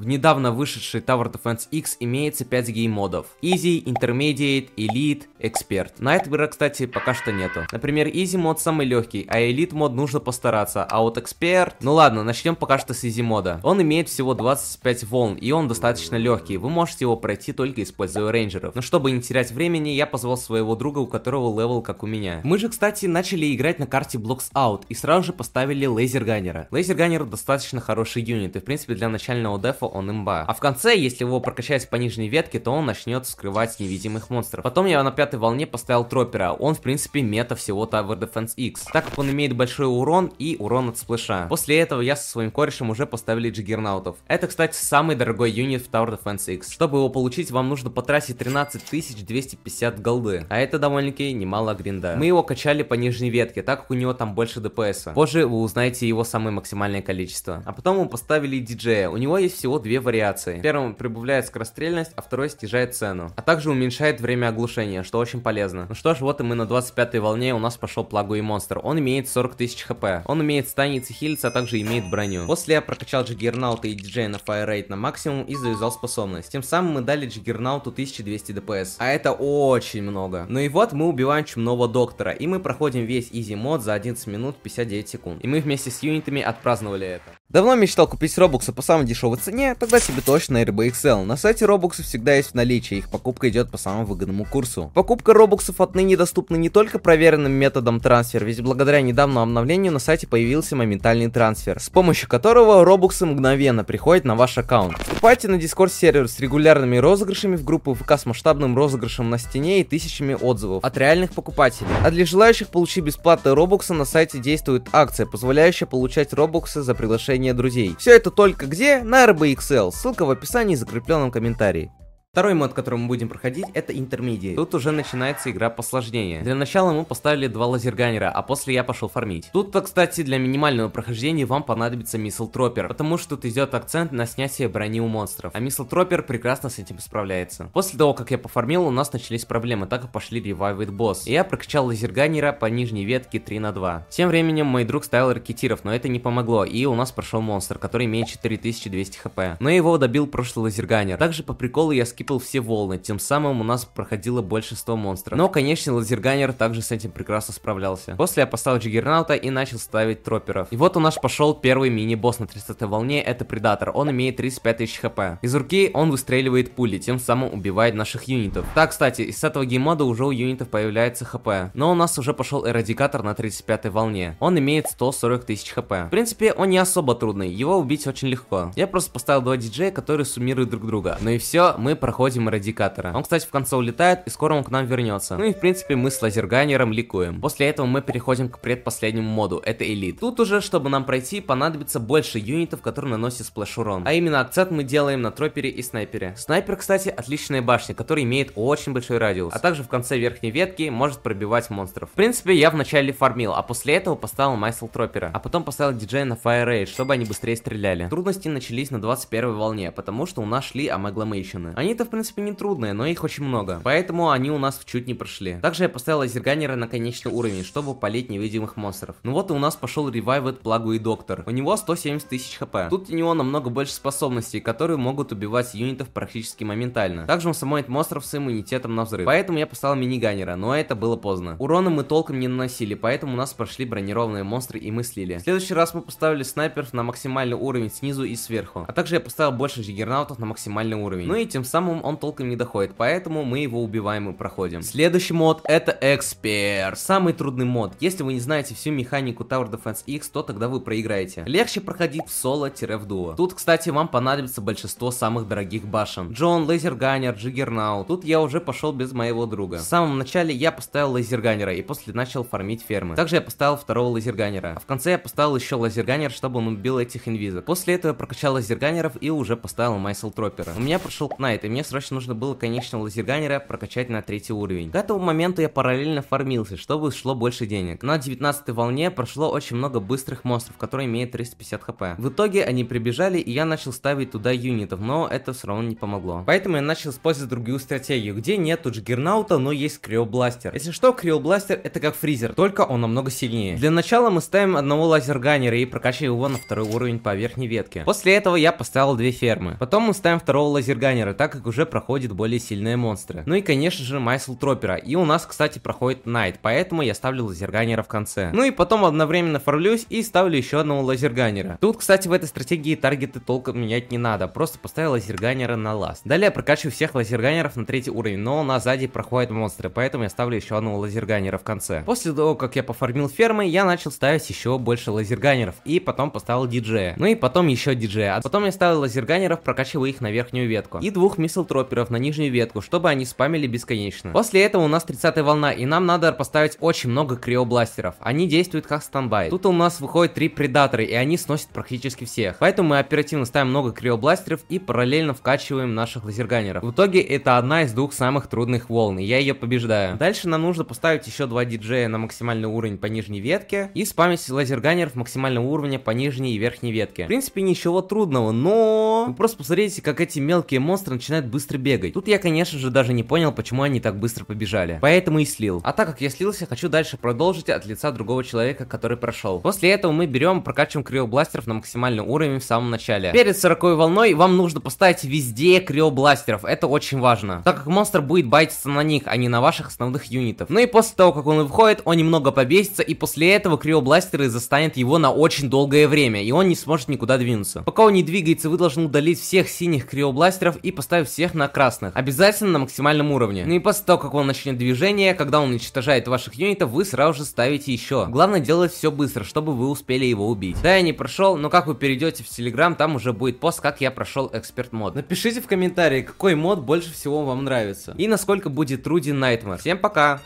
В недавно вышедшей Tower Defense X имеется 5 геймодов. Easy, Intermediate, Elite, Expert. Night Mirror, кстати, пока что нету. Например, Easy мод самый легкий, а Elite мод нужно постараться, а вот Expert... Ну ладно, начнем пока что с Easy мода. Он имеет всего 25 волн, и он достаточно легкий. Вы можете его пройти только используя рейнджеров. Но чтобы не терять времени, я позвал своего друга, у которого левел как у меня. Мы же, кстати, начали играть на карте Blocks Out, и сразу же поставили Лейзерганнера. Лейзерганнер достаточно хороший юнит, и в принципе для начального дефа качества он имба. А в конце, если его прокачать по нижней ветке, то он начнет скрывать невидимых монстров. Потом я на пятой волне поставил тропера, он в принципе мета всего Tower Defense X, так как он имеет большой урон и урон от сплэша. После этого я со своим корешем уже поставили джиггернаутов. Это, кстати, самый дорогой юнит в Tower Defense X. Чтобы его получить, вам нужно потратить 13 250 голды, а это довольно-таки немало гринда. Мы его качали по нижней ветке, так как у него там больше дпса. Позже вы узнаете его самое максимальное количество. А потом мы поставили диджея, у него есть всего всего две вариации. Первым прибавляет скорострельность, а второй снижает цену. А также уменьшает время оглушения, что очень полезно. Ну что ж, вот и мы на 25-й волне у нас пошел плагу и монстр. Он имеет 40 тысяч хп. Он умеет станец хилиться, а также имеет броню. После я прокачал Джиггернаута и диджей на Fire Rate на максимум и завязал способность. Тем самым мы дали Джиггернауту 1200 ДПС. А это очень много. Ну и вот мы убиваем чумного доктора. И мы проходим весь изи мод за 11 минут 59 секунд. И мы вместе с юнитами отпраздновали это. Давно мечтал купить Робоксы по самой дешевой цене? Тогда тебе точно RBXL. На сайте Робоксы всегда есть в наличии, их покупка идет по самому выгодному курсу. Покупка Робоксов отныне доступна не только проверенным методом трансфер, ведь благодаря недавнему обновлению на сайте появился моментальный трансфер, с помощью которого Робоксы мгновенно приходят на ваш аккаунт. Вступайте на Discord-сервер с регулярными розыгрышами в группу ВК с масштабным розыгрышем на стене и тысячами отзывов от реальных покупателей. А для желающих получить бесплатные робоксы на сайте действует акция, позволяющая получать робоксы за приглашение друзей. Все это только где? На RBXL, ссылка в описании и закрепленном комментарии. Второй мод, который мы будем проходить, это Intermediate. Тут уже начинается игра посложнее. Для начала мы поставили два лазерганера, а после я пошел фармить. Тут-то, кстати, для минимального прохождения вам понадобится Missile Tropper, потому что тут идет акцент на снятие брони у монстров, а Missile Tropper прекрасно с этим справляется. После того, как я пофармил, у нас начались проблемы, так и пошли ревайвит босс. И я прокачал лазерганера по нижней ветке 3 на 2. Тем временем мой друг ставил ракетиров, но это не помогло, и у нас прошел монстр, который имеет 4200 хп. Но его добил прошлый лазерганер. Также по приколу я скип подпитывал все волны, тем самым у нас проходило большинство монстров. Но, конечно, лазерганер также с этим прекрасно справлялся. После я поставил Джиггернаута и начал ставить троперов. И вот у нас пошел первый мини-босс на 30 волне, это Предатор, он имеет 35 тысяч хп. Из руки он выстреливает пули, тем самым убивает наших юнитов. Так, кстати, из этого геймода уже у юнитов появляется хп. Но у нас уже пошел Эрадикатор на 35 волне, он имеет 140 тысяч хп. В принципе, он не особо трудный, его убить очень легко. Я просто поставил два диджея, которые суммируют друг друга. Ну и все, мы проходим проходим радикатора. Он, кстати, в конце улетает, и скоро он к нам вернется. Ну и, в принципе, мы с лазерганером ликуем. После этого мы переходим к предпоследнему моду, это элит. Тут уже, чтобы нам пройти, понадобится больше юнитов, которые наносят сплэш урон. А именно акцент мы делаем на тропере и снайпере. Снайпер, кстати, отличная башня, которая имеет очень большой радиус, а также в конце верхней ветки может пробивать монстров. В принципе, я вначале фармил, а после этого поставил Майсел Тропера, а потом поставил диджея на Fire Rage, чтобы они быстрее стреляли. Трудности начались на 21 волне, потому что у нас шли амагломейшены. Они-то это, в принципе, не трудные, но их очень много. Поэтому они у нас чуть не прошли. Также я поставил Азерганера на конечный уровень, чтобы полить невидимых монстров. Ну вот и у нас пошел ревайвет Плагу и Доктор. У него 170 тысяч хп. Тут у него намного больше способностей, которые могут убивать юнитов практически моментально. Также он самоит монстров с иммунитетом на взрыв. Поэтому я поставил миниганера, но это было поздно. Урона мы толком не наносили, поэтому у нас прошли бронированные монстры и мы слили. В следующий раз мы поставили снайперов на максимальный уровень снизу и сверху. А также я поставил больше джиггернаутов на максимальный уровень. Ну и тем самым максимум он толком не доходит, поэтому мы его убиваем и проходим. Следующий мод это Эксперт. Самый трудный мод. Если вы не знаете всю механику Tower Defense X, то тогда вы проиграете. Легче проходить в соло-в дуо. Тут, кстати, вам понадобится большинство самых дорогих башен. Джон, Лазерганер, Джиггернау. Тут я уже пошел без моего друга. В самом начале я поставил Лазерганера и после начал фармить фермы. Также я поставил второго Лазерганера. А в конце я поставил еще Лазерганер, чтобы он убил этих инвизов. После этого я прокачал Лазерганеров и уже поставил Майсел Тропера. У меня прошел Кнайт, и мне срочно нужно было конечного лазерганера прокачать на третий уровень. К этому моменту я параллельно фармился, чтобы шло больше денег. На 19 волне прошло очень много быстрых монстров, которые имеют 350 хп. В итоге они прибежали, и я начал ставить туда юнитов, но это все равно не помогло. Поэтому я начал использовать другую стратегию, где нету джиггернаута, но есть криобластер. Если что, криобластер это как фризер, только он намного сильнее. Для начала мы ставим одного лазерганера и прокачиваем его на второй уровень по верхней ветке. После этого я поставил две фермы. Потом мы ставим второго лазерганера, так как как уже проходит более сильные монстры. Ну и конечно же Майсл Тропера, и у нас кстати проходит Найт, поэтому я ставлю лазерганера в конце. Ну и потом одновременно фарлюсь и ставлю еще одного лазерганера. Тут кстати в этой стратегии таргеты толком менять не надо, просто поставил лазерганера на ласт. Далее прокачиваю всех лазерганеров на третий уровень, но на сзади проходят монстры, поэтому я ставлю еще одного лазерганера в конце. После того как я пофармил фермы, я начал ставить еще больше лазерганеров и потом поставил диджея. Ну и потом еще диджея, а потом я ставил лазерганеров, прокачивая их на верхнюю ветку. И двух мисс высел троперов на нижнюю ветку, чтобы они спамили бесконечно. После этого у нас 30 волна, и нам надо поставить очень много криобластеров. Они действуют как стандбай. Тут у нас выходит три предатора, и они сносят практически всех. Поэтому мы оперативно ставим много криобластеров и параллельно вкачиваем наших лазерганеров. В итоге это одна из двух самых трудных волн, и я ее побеждаю. Дальше нам нужно поставить еще два диджея на максимальный уровень по нижней ветке и спамить лазерганеров максимального уровня по нижней и верхней ветке. В принципе, ничего трудного, но... Вы просто посмотрите, как эти мелкие монстры начинают начинают быстро бегать. Тут я, конечно же, даже не понял, почему они так быстро побежали. Поэтому и слил. А так как я слился, хочу дальше продолжить от лица другого человека, который прошел. После этого мы берем, прокачиваем криобластеров на максимальный уровень в самом начале. Перед 40 волной вам нужно поставить везде криобластеров. Это очень важно. Так как монстр будет байтиться на них, а не на ваших основных юнитов. Ну и после того, как он выходит, он немного побесится, и после этого криобластеры застанет его на очень долгое время, и он не сможет никуда двинуться. Пока он не двигается, вы должны удалить всех синих криобластеров и поставить всех на красных, обязательно на максимальном уровне. Ну и после того, как он начнет движение, когда он уничтожает ваших юнитов, вы сразу же ставите еще. Главное делать все быстро, чтобы вы успели его убить. Да, я не прошел, но как вы перейдете в Телеграм, там уже будет пост, как я прошел эксперт мод. Напишите в комментарии, какой мод больше всего вам нравится. И насколько будет труден Nightmare. Всем пока!